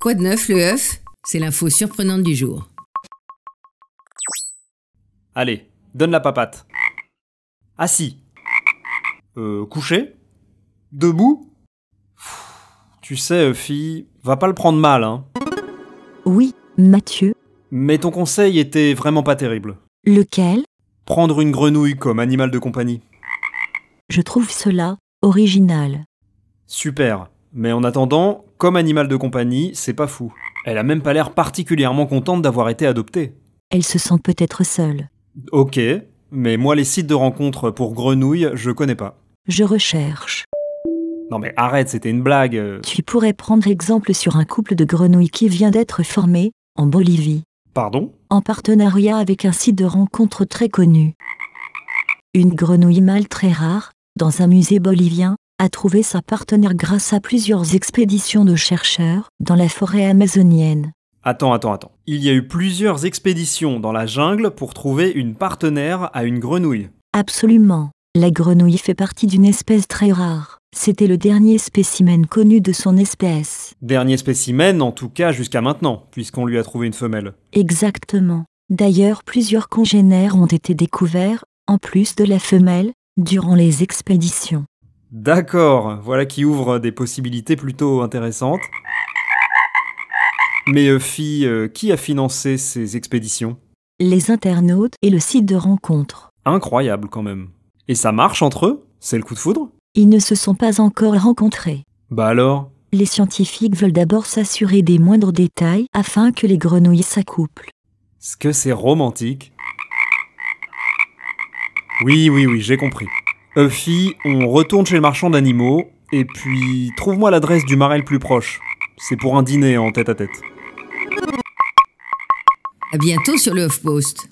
Quoi de neuf, le œuf C'est l'info surprenante du jour. Allez, donne la papate. Assis. Euh, couché Debout Tu sais, euh, fille, va pas le prendre mal, hein. Oui, Mathieu. Mais ton conseil était vraiment pas terrible. Lequel Prendre une grenouille comme animal de compagnie. Je trouve cela original. Super. Mais en attendant, comme animal de compagnie, c'est pas fou. Elle a même pas l'air particulièrement contente d'avoir été adoptée. Elle se sent peut-être seule. Ok, mais moi les sites de rencontres pour grenouilles, je connais pas. Je recherche. Non mais arrête, c'était une blague. Euh. Tu pourrais prendre exemple sur un couple de grenouilles qui vient d'être formé, en Bolivie. Pardon En partenariat avec un site de rencontre très connu. Une grenouille mâle très rare, dans un musée bolivien, a trouvé sa partenaire grâce à plusieurs expéditions de chercheurs dans la forêt amazonienne. Attends, attends, attends. Il y a eu plusieurs expéditions dans la jungle pour trouver une partenaire à une grenouille. Absolument. La grenouille fait partie d'une espèce très rare. C'était le dernier spécimen connu de son espèce. Dernier spécimen, en tout cas jusqu'à maintenant, puisqu'on lui a trouvé une femelle. Exactement. D'ailleurs, plusieurs congénères ont été découverts, en plus de la femelle, durant les expéditions. D'accord, voilà qui ouvre des possibilités plutôt intéressantes. Mais Fille, euh, euh, qui a financé ces expéditions Les internautes et le site de rencontre. Incroyable quand même. Et ça marche entre eux C'est le coup de foudre Ils ne se sont pas encore rencontrés. Bah alors Les scientifiques veulent d'abord s'assurer des moindres détails afin que les grenouilles s'accouplent. Ce que c'est romantique Oui, oui, oui, j'ai compris. Huffy, on retourne chez le marchand d'animaux, et puis trouve-moi l'adresse du marais le plus proche. C'est pour un dîner en tête à tête. À bientôt sur le Post.